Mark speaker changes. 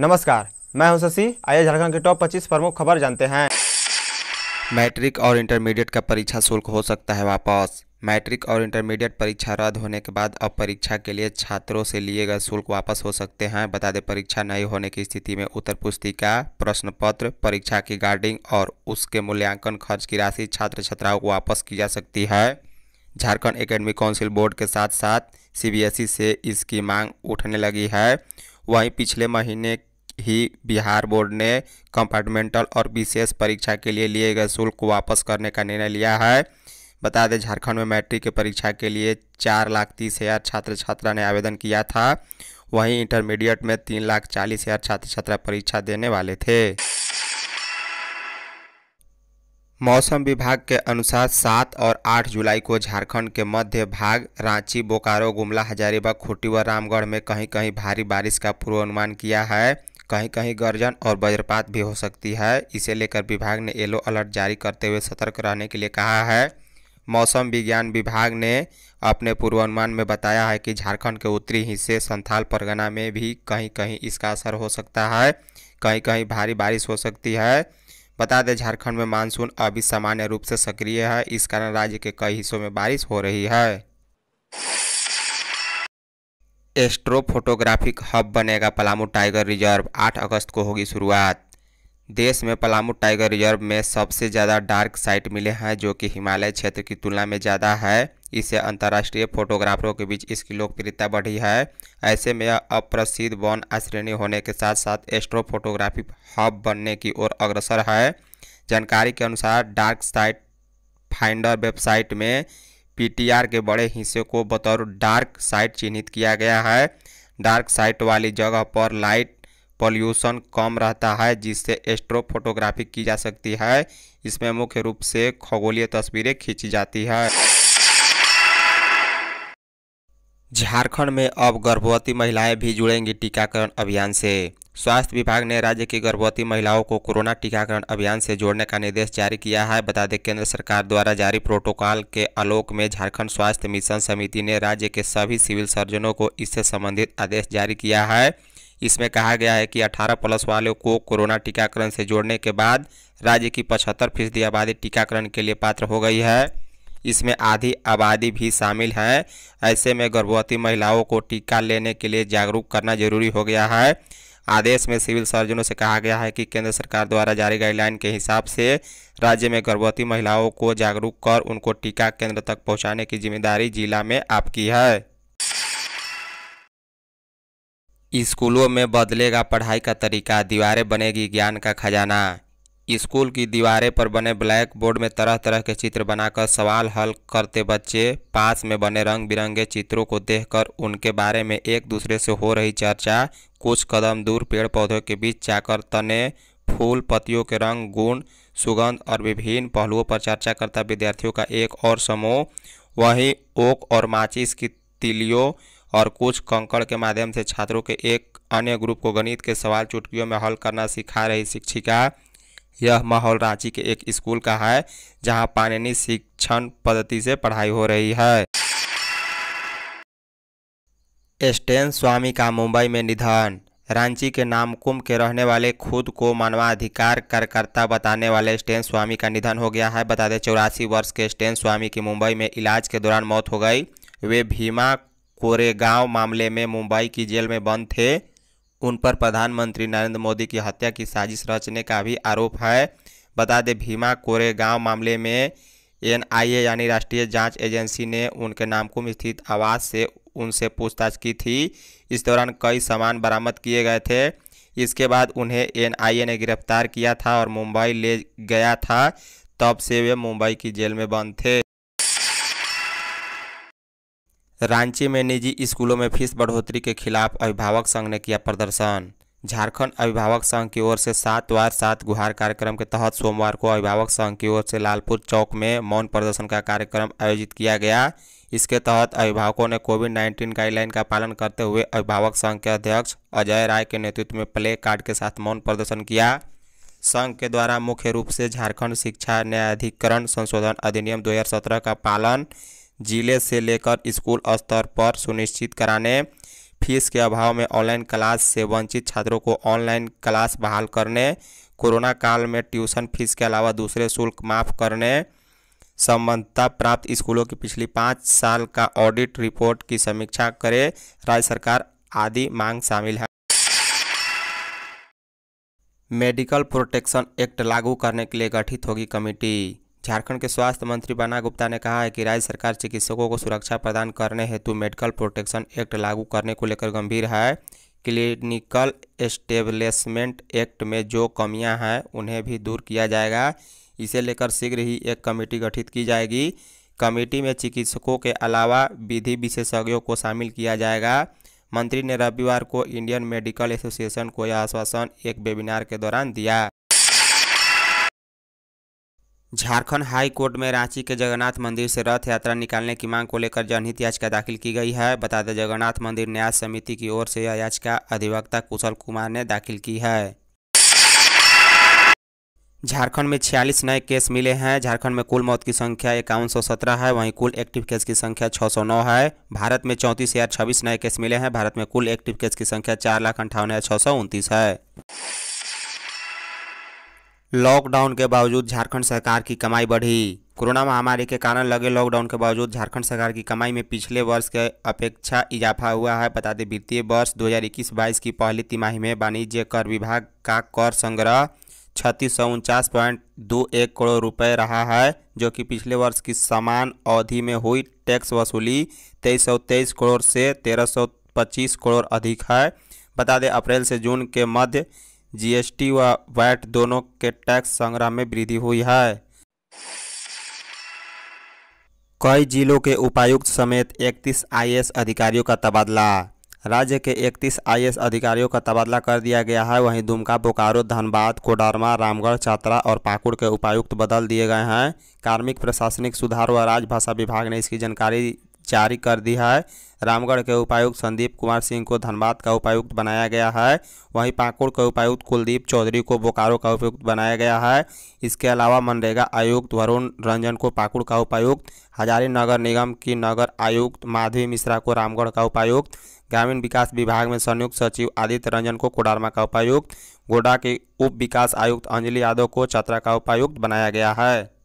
Speaker 1: नमस्कार मैं हूं शशि आइए झारखंड के टॉप 25 प्रमुख खबर जानते हैं मैट्रिक और इंटरमीडिएट का परीक्षा शुल्क हो सकता है वापस मैट्रिक और इंटरमीडिएट परीक्षा रद्द होने के बाद अब परीक्षा के लिए छात्रों से लिए गए शुल्क वापस हो सकते हैं बता दें परीक्षा नहीं होने की स्थिति में उत्तर पुस्तिका प्रश्न पत्र परीक्षा की गार्डिंग और उसके मूल्यांकन खर्च की राशि छात्र छात्राओं को वापस की जा सकती है झारखंड एकेडमिक काउंसिल बोर्ड के साथ साथ सीबीएसई से इसकी मांग उठने लगी है वहीं पिछले महीने ही बिहार बोर्ड ने कंपार्टमेंटल और विशेष परीक्षा के लिए लिए गए शुल्क वापस करने का निर्णय लिया है बता दें झारखंड में मैट्रिक की परीक्षा के लिए चार लाख तीस हज़ार छात्र छात्रा ने आवेदन किया था वहीं इंटरमीडिएट में तीन लाख चालीस हज़ार छात्र छात्रा परीक्षा देने वाले थे मौसम विभाग के अनुसार 7 और 8 जुलाई को झारखंड के मध्य भाग रांची बोकारो गुमला हजारीबाग खुटी व रामगढ़ में कहीं कहीं भारी बारिश का पूर्वानुमान किया है कहीं कहीं गर्जन और वज्रपात भी हो सकती है इसे लेकर विभाग ने येलो अलर्ट जारी करते हुए सतर्क रहने के लिए कहा है मौसम विज्ञान विभाग ने अपने पूर्वानुमान में बताया है कि झारखंड के उत्तरी हिस्से संथाल परगना में भी कहीं कहीं इसका असर हो सकता है कहीं कहीं भारी बारिश हो सकती है बता दें झारखंड में मानसून अभी सामान्य रूप से सक्रिय है इस कारण राज्य के कई हिस्सों में बारिश हो रही है एस्ट्रो फोटोग्राफिक हब बनेगा पलामू टाइगर रिजर्व 8 अगस्त को होगी शुरुआत देश में पलामू टाइगर रिजर्व में सबसे ज़्यादा डार्क साइट मिले हैं जो कि हिमालय क्षेत्र की तुलना में ज़्यादा है इससे अंतर्राष्ट्रीय फोटोग्राफरों के बीच इसकी लोकप्रियता बढ़ी है ऐसे में यह अप्रसिद्ध वन आश्रेणी होने के साथ साथ एस्ट्रो फोटोग्राफी हब बनने की ओर अग्रसर है जानकारी के अनुसार डार्क साइट फाइंडर वेबसाइट में पीटीआर के बड़े हिस्से को बतौर डार्क साइट चिन्हित किया गया है डार्क साइट वाली जगह पर लाइट पॉल्यूशन कम रहता है जिससे एस्ट्रो फोटोग्राफी की जा सकती है इसमें मुख्य रूप से खगोलीय तस्वीरें खींची जाती है झारखंड में अब गर्भवती महिलाएं भी जुड़ेंगी टीकाकरण अभियान से स्वास्थ्य विभाग ने राज्य की गर्भवती महिलाओं को कोरोना टीकाकरण अभियान से जोड़ने का निर्देश जारी किया है बता दें केंद्र सरकार द्वारा जारी प्रोटोकॉल के आलोक में झारखंड स्वास्थ्य मिशन समिति ने राज्य के सभी सिविल सर्जनों को इससे संबंधित आदेश जारी किया है इसमें कहा गया है कि 18 प्लस वालों को कोरोना टीकाकरण से जोड़ने के बाद राज्य की पचहत्तर फीसदी आबादी टीकाकरण के लिए पात्र हो गई है इसमें आधी आबादी भी शामिल है ऐसे में गर्भवती महिलाओं को टीका लेने के लिए जागरूक करना जरूरी हो गया है आदेश में सिविल सर्जनों से कहा गया है कि केंद्र सरकार द्वारा जारी गाइडलाइन के हिसाब से राज्य में गर्भवती महिलाओं को जागरूक कर उनको टीका केंद्र तक पहुंचाने की जिम्मेदारी जिला में आपकी है स्कूलों में बदलेगा पढ़ाई का तरीका दीवारें बनेगी ज्ञान का खजाना स्कूल की दीवारें पर बने ब्लैक बोर्ड में तरह तरह के चित्र बनाकर सवाल हल करते बच्चे पास में बने रंग बिरंगे चित्रों को देखकर उनके बारे में एक दूसरे से हो रही चर्चा कुछ कदम दूर पेड़ पौधों के बीच जाकर तने फूल पत्तियों के रंग गुण सुगंध और विभिन्न पहलुओं पर चर्चा करता विद्यार्थियों का एक और समूह वहीं ओक और माचिस की तिलियों और कुछ कंकड़ के माध्यम से छात्रों के एक अन्य ग्रुप को गणित के सवाल चुटकियों में हल करना सिखा रही शिक्षिका यह माहौल रांची के एक स्कूल का है जहां पाणिनि शिक्षण पद्धति से पढ़ाई हो रही है एस्टेन स्वामी का मुंबई में निधन रांची के नामकुम के रहने वाले खुद को मानवाधिकार कार्यकर्ता बताने वाले स्टेन स्वामी का निधन हो गया है बता दें चौरासी वर्ष के स्टेन स्वामी की मुंबई में इलाज के दौरान मौत हो गई वे भीमा कोरेगांव मामले में मुंबई की जेल में बंद थे उन पर प्रधानमंत्री नरेंद्र मोदी की हत्या की साजिश रचने का भी आरोप है बता दें भीमा कोरेगांव मामले में एनआईए यानी राष्ट्रीय जांच एजेंसी ने उनके नामकुम स्थित आवास से उनसे पूछताछ की थी इस दौरान कई सामान बरामद किए गए थे इसके बाद उन्हें एनआईए ने गिरफ्तार किया था और मुंबई ले गया था तब से वे मुंबई की जेल में बंद थे रांची में निजी स्कूलों में फीस बढ़ोतरी के खिलाफ अभिभावक संघ ने किया प्रदर्शन झारखंड अभिभावक संघ की ओर से सात वार सात गुहार कार्यक्रम के तहत सोमवार को अभिभावक संघ की ओर से लालपुर चौक में मौन प्रदर्शन का कार्यक्रम आयोजित किया गया इसके तहत अभिभावकों ने कोविड 19 गाइडलाइन का पालन करते हुए अभिभावक संघ के अध्यक्ष अजय राय के नेतृत्व में प्ले कार्ड के साथ मौन प्रदर्शन किया संघ के द्वारा मुख्य रूप से झारखंड शिक्षा न्यायाधिकरण संशोधन अधिनियम दो का पालन जिले से लेकर स्कूल स्तर पर सुनिश्चित कराने फीस के अभाव में ऑनलाइन क्लास से वंचित छात्रों को ऑनलाइन क्लास बहाल करने कोरोना काल में ट्यूशन फीस के अलावा दूसरे शुल्क माफ़ करने संबद्धता प्राप्त स्कूलों की पिछली पाँच साल का ऑडिट रिपोर्ट की समीक्षा करे राज्य सरकार आदि मांग शामिल है मेडिकल प्रोटेक्शन एक्ट लागू करने के लिए गठित होगी कमेटी झारखंड के स्वास्थ्य मंत्री बना गुप्ता ने कहा है कि राज्य सरकार चिकित्सकों को सुरक्षा प्रदान करने हेतु मेडिकल प्रोटेक्शन एक्ट लागू करने को लेकर गंभीर है क्लिनिकल एस्टेब्लिशमेंट एक्ट में जो कमियां हैं उन्हें भी दूर किया जाएगा इसे लेकर शीघ्र ही एक कमेटी गठित की जाएगी कमेटी में चिकित्सकों के अलावा विधि विशेषज्ञों को शामिल किया जाएगा मंत्री ने रविवार को इंडियन मेडिकल एसोसिएशन को यह आश्वासन एक वेबिनार के दौरान दिया झारखंड हाई कोर्ट में रांची के जगन्नाथ मंदिर से रथ यात्रा निकालने की मांग को लेकर जनहित याचिका दाखिल की गई है बता दें जगन्नाथ मंदिर न्यास समिति की ओर से यह याचिका अधिवक्ता कुशल कुमार ने दाखिल की है झारखंड में छियालीस नए केस मिले हैं झारखंड में कुल मौत की संख्या इक्यावन है वहीं कुल एक्टिव केस की संख्या 609 है भारत में चौंतीस हज़ार छब्बीस नए केस मिले हैं भारत में कुल एक्टिव केस की संख्या चार लाख अंठावन हज़ार छः सौ उनतीस है लॉकडाउन के बावजूद झारखंड सरकार की कमाई बढ़ी कोरोना महामारी के कारण लगे लॉकडाउन के बावजूद झारखंड सरकार की कमाई में पिछले वर्ष के अपेक्षा इजाफा हुआ है बता दें वित्तीय वर्ष 2021-22 की पहली तिमाही में वाणिज्य कर विभाग का कर संग्रह छत्तीस सौ उनचास पॉइंट दो एक करोड़ रुपये रहा है जो कि पिछले वर्ष की समान अवधि में हुई टैक्स वसूली तेईस सौ तेईस करोड़ से तेरह सौ पच्चीस करोड़ अधिक है बता दें अप्रैल से जून के मध्य जीएसटी व वैट दोनों के टैक्स संग्रह में वृद्धि हुई है कई जिलों के उपायुक्त समेत 31 आईएएस अधिकारियों का तबादला राज्य के 31 आईएएस अधिकारियों का तबादला कर दिया गया है वहीं दुमका बोकारो धनबाद कोडरमा रामगढ़ चतरा और पाकुड़ के उपायुक्त बदल दिए गए हैं कार्मिक प्रशासनिक सुधार व राजभाषा विभाग ने इसकी जानकारी जारी कर दी है रामगढ़ के उपायुक्त संदीप कुमार सिंह को धनबाद का उपायुक्त बनाया गया है वहीं पाकुड़ के उपायुक्त कुलदीप चौधरी को बोकारो का उपायुक्त बनाया गया है इसके अलावा मनरेगा आयुक्त वरुण रंजन को पाकुड़ का उपायुक्त हजारी नगर निगम की नगर आयुक्त माधवी मिश्रा को रामगढ़ का उपायुक्त ग्रामीण विकास विभाग में संयुक्त सचिव आदित्य रंजन को कोडारमा का उपायुक्त गोडा के उप विकास आयुक्त अंजलि यादव को चतरा का उपायुक्त बनाया गया है